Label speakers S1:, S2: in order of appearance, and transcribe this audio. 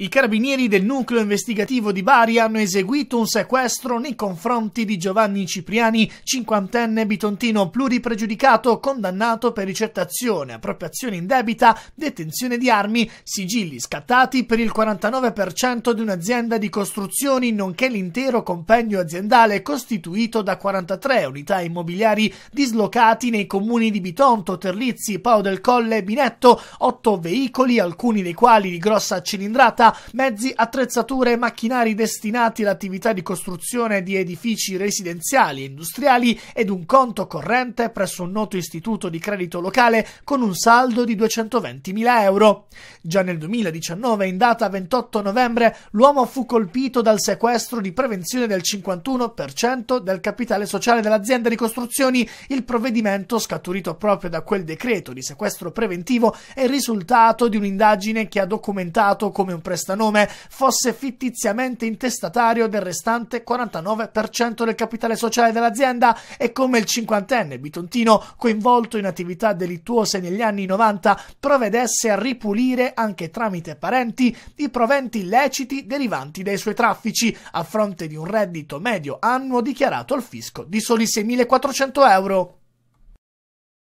S1: I carabinieri del nucleo investigativo di Bari hanno eseguito un sequestro nei confronti di Giovanni Cipriani, cinquantenne bitontino pluripregiudicato, condannato per ricettazione, appropriazione in debita, detenzione di armi, sigilli scattati per il 49% di un'azienda di costruzioni, nonché l'intero compendio aziendale costituito da 43 unità immobiliari dislocati nei comuni di Bitonto, Terlizzi, Pau del Colle e Binetto, 8 veicoli, alcuni dei quali di grossa cilindrata, mezzi, attrezzature e macchinari destinati all'attività di costruzione di edifici residenziali e industriali ed un conto corrente presso un noto istituto di credito locale con un saldo di 220.000 euro. Già nel 2019, in data 28 novembre, l'uomo fu colpito dal sequestro di prevenzione del 51% del capitale sociale dell'azienda di costruzioni. Il provvedimento, scaturito proprio da quel decreto di sequestro preventivo, è risultato di un'indagine che ha documentato come un prestigio questo nome fosse fittiziamente intestatario del restante 49% del capitale sociale dell'azienda e come il cinquantenne bitontino coinvolto in attività delittuose negli anni 90 provvedesse a ripulire anche tramite parenti i proventi illeciti derivanti dai suoi traffici a fronte di un reddito medio annuo dichiarato al fisco di soli 6.400 euro.